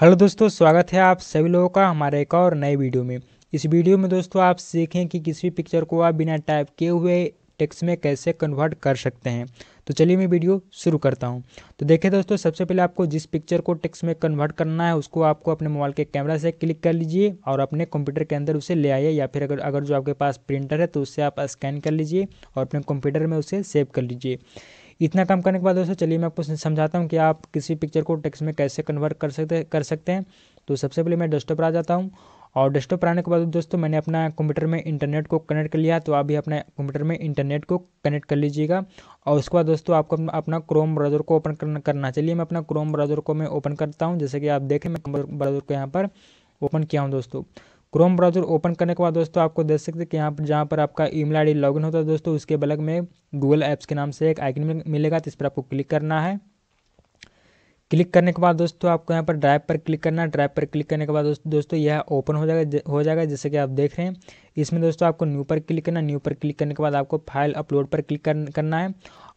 hello दोस्तों स्वागत है आप सभी लोगों का हमारे एक और नए वीडियो में इस वीडियो में दोस्तों आप सीखें कि किसी भी पिक्चर को आप बिना टाइप किए हुए टेक्स्ट में कैसे कन्वर्ट कर सकते हैं तो चलिए मैं वीडियो शुरू करता हूं तो देखें दोस्तों सबसे पहले आपको जिस पिक्चर को टेक्स्ट में कन्वर्ट करना है उसको आपको अपने मोबाइल के कैमरा से क्लिक कर लीजिए और अपने कंप्यूटर के अंदर उसे ले आइए या फिर अगर अगर जो आपके पास प्रिंटर है तो उससे आप स्कैन कर लीजिए और अपने कंप्यूटर में उसे सेव कर लीजिए इतना काम करने के बाद दोस्तों चलिए मैं आपको समझाता हूँ कि आप किसी पिक्चर को टेक्स्ट में कैसे कन्वर्ट कर सकते कर सकते हैं तो सबसे पहले मैं डेस्कटॉप पर आ जाता हूँ और डेस्कटॉप पर आने के बाद दोस्तों मैंने अपना कंप्यूटर में इंटरनेट को कनेक्ट कर लिया तो आप भी अपने कंप्यूटर में इंटरनेट को कनेक्ट कर लीजिएगा और उसके बाद दोस्तों आपको अपना क्रोम ब्राउज़र को ओपन करना करना चलिए मैं अपना क्रोम ब्राउज़र को मैं ओपन करता हूँ जैसे कि आप देखें मैं ब्राउज़र को यहाँ पर ओपन किया हूँ दोस्तों क्रोम ब्राउजर ओपन करने के बाद दोस्तों आपको देख सकते हैं कि यहाँ पर जहाँ पर आपका ईमेल आईडी लॉगिन होता है दोस्तों उसके बलग में गूगल ऐप्स के नाम से एक आइकन मिलेगा तो इस पर आपको क्लिक करना है क्लिक करने के बाद दोस्तों आपको यहाँ पर ड्राइव पर क्लिक करना है ड्राइव पर क्लिक करने के बाद दोस्तों यह ओपन हो जाएगा हो जाएगा जैसे कि आप देख रहे हैं इसमें दोस्तों आपको न्यू पर क्लिक करना न्यू पर क्लिक करने के बाद आपको फाइल अपलोड पर क्लिक करना है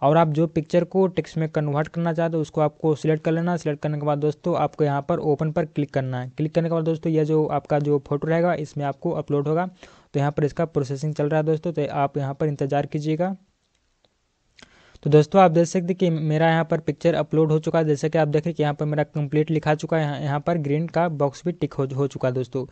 और आप जो पिक्चर को टेक्स में कन्वर्ट करना चाहते हो उसको आपको सिलेक्ट कर लेना सिलेक्ट करने के बाद दोस्तों आपको यहाँ पर ओपन पर क्लिक करना है क्लिक करने के बाद दोस्तों यह जो आपका जो फोटो रहेगा इसमें आपको अपलोड होगा तो यहाँ पर इसका प्रोसेसिंग चल रहा है दोस्तों तो आप यहाँ पर इंतज़ार कीजिएगा तो दोस्तों आप देख सकते कि मेरा यहाँ पर पिक्चर अपलोड हो चुका है जैसे कि आप देख रहे कि यहाँ पर मेरा कंप्लीट लिखा चुका है यहाँ पर ग्रीन का बॉक्स भी टिक हो, हो चुका दोस्तों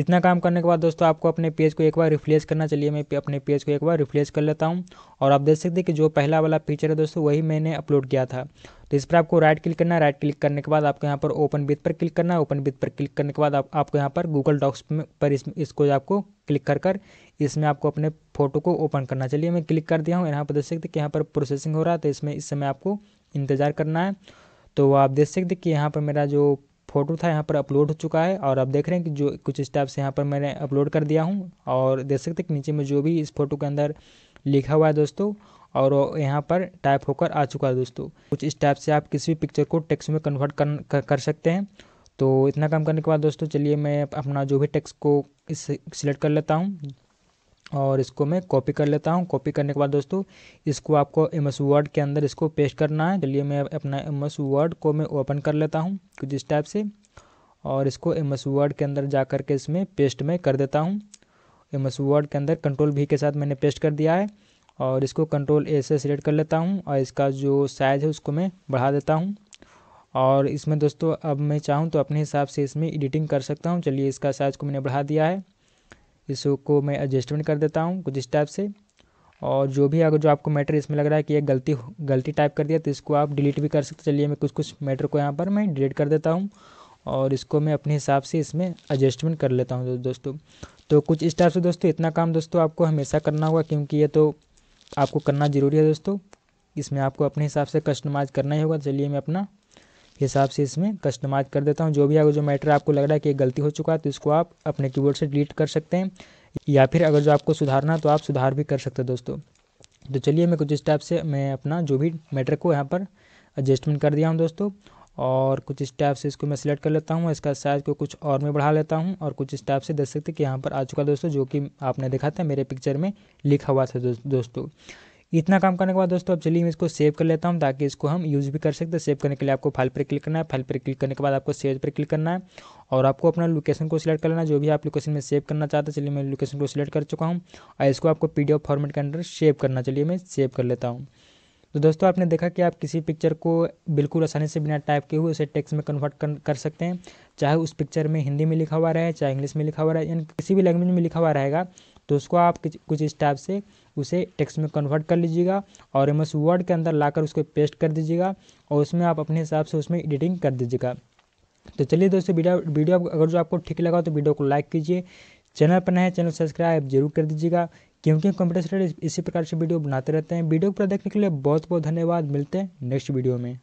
इतना काम करने के बाद दोस्तों आपको अपने पेज को एक बार रिफ्लेश करना चाहिए मैं अपने पेज को एक बार रिफ्लेश कर लेता हूँ और आप देख सकते कि जो पहला वाला पिक्चर है दोस्तों वही मैंने अपलोड किया था तो इस पर आपको राइट क्लिक करना है राइट क्लिक करने के बाद आपको यहाँ पर ओपन बिथ पर क्लिक करना है ओपन बिथ पर क्लिक करने के बाद आपको यहाँ पर गूगल डॉक्स पर इसको आपको क्लिक कर कर इसमें आपको अपने फोटो को ओपन करना चलिए मैं क्लिक कर दिया हूँ यहाँ पर देख सकते कि यहाँ पर प्रोसेसिंग हो रहा है तो इसमें इस समय आपको इंतज़ार करना है तो आप देख सकते कि यहाँ पर मेरा जो फोटो था यहाँ पर अपलोड हो चुका है और आप देख रहे हैं कि जो कुछ स्टेप्स यहाँ पर मैंने अपलोड कर दिया हूँ और देख सकते कि नीचे में जो भी इस फोटो के अंदर लिखा हुआ है दोस्तों और यहाँ पर टाइप होकर आ चुका है दोस्तों कुछ इस टाइप से आप किसी भी पिक्चर को टेक्स्ट में कन्वर्ट कर, कर सकते हैं तो इतना काम करने के बाद दोस्तों चलिए मैं अपना जो भी टेक्स्ट को इस सिलेक्ट कर लेता हूँ और इसको मैं कॉपी कर लेता हूँ कॉपी करने के बाद दोस्तों इसको आपको एम एस वर्ड के अंदर इसको पेस्ट करना है चलिए मैं अपना एम एस वर्ड को मैं ओपन कर लेता हूँ कुछ इस टाइप से और इसको एम एस वर्ड के अंदर जा कर के इसमें पेस्ट में कर देता हूँ एम एस वर्ड के अंदर कंट्रोल भी के साथ मैंने पेस्ट कर दिया है और इसको कंट्रोल ए से सिलेक्ट कर लेता हूँ और इसका जो साइज़ है उसको मैं बढ़ा देता हूँ और इसमें दोस्तों अब मैं चाहूँ तो अपने हिसाब से इसमें एडिटिंग कर सकता हूँ चलिए इसका साइज़ को मैंने बढ़ा दिया है इसको मैं एडजस्टमेंट कर देता हूँ कुछ इस टाइप से और जो भी अगर जो आपको मैटर इसमें लग रहा है कि एक गलती गलती टाइप कर दिया तो इसको आप डिलीट भी कर सकते चलिए मैं कुछ कुछ मैटर को यहाँ पर मैं डिलीट कर देता हूँ और इसको मैं अपने हिसाब से इसमें एडजस्टमेंट कर लेता हूँ दोस्तों तो कुछ इस टाइप से दोस्तों इतना काम दोस्तों आपको हमेशा करना होगा क्योंकि ये तो आपको करना ज़रूरी है दोस्तों इसमें आपको अपने हिसाब से कस्टमाइज़ करना ही होगा चलिए मैं अपना हिसाब से इसमें कस्टमाइज़ कर देता हूँ जो भी अगर जो मैटर आपको लग रहा है कि गलती हो चुका है तो इसको आप अपने कीबोर्ड से डिलीट कर सकते हैं या फिर अगर जो आपको सुधारना है तो आप सुधार भी कर सकते हैं दोस्तों तो चलिए मैं कुछ इस टाइप से मैं अपना जो भी मैटर को यहाँ पर एडजस्टमेंट कर दिया हूँ दोस्तों और कुछ इस से इसको मैं सिलेक्ट कर लेता हूँ इसका साइज़ को कुछ और में बढ़ा लेता हूँ और कुछ इस से देख सकते कि यहाँ पर आ चुका दोस्तों जो कि आपने देखा था मेरे पिक्चर में लिखा हुआ था दोस्तों इतना काम करने के बाद दोस्तों अब चलिए मैं इसको सेव कर लेता हूँ ताकि इसको हम यूज़ भी कर सकते हैं सेव करने के लिए आपको फाइल पर क्लिक करना है फाइल पर क्लिक करने के बाद आपको सेव पर क्लिक करना है और आपको अपना लोकेशन को सिलेक्ट करना है जो भी आप लोकेशन में सेव करना चाहते हैं चलिए मैं लोकेशन को सिलेक्ट कर चुका हूँ और इसको आपको पी फॉर्मेट के अंदर सेव करना चलिए मैं सेव कर लेता हूँ तो दोस्तों आपने देखा कि आप किसी पिक्चर को बिल्कुल आसानी से बिना टाइप किए हुए उसे टेक्स्ट में कन्वर्ट कर सकते हैं चाहे उस पिक्चर में हिंदी में लिखा हुआ रहे चाहे इंग्लिश में लिखा हुआ रहे यानी किसी भी लैंग्वेज में लिखा हुआ रहेगा तो उसको आप कुछ इस टाइप से उसे टेक्स्ट में कन्वर्ट कर लीजिएगा और एम एस वर्ड के अंदर लाकर उसको पेस्ट कर दीजिएगा और उसमें आप अपने हिसाब से उसमें एडिटिंग कर दीजिएगा तो चलिए दोस्तों वीडियो वीडियो अगर जो आपको ठीक लगा तो वीडियो को लाइक कीजिए चैनल पर नए चैनल सब्सक्राइब जरूर कर दीजिएगा क्योंकि कंप्यूटर स्टडी इसी प्रकार से वीडियो बनाते रहते हैं वीडियो को देखने के लिए बहुत बहुत धन्यवाद मिलते हैं नेक्स्ट वीडियो में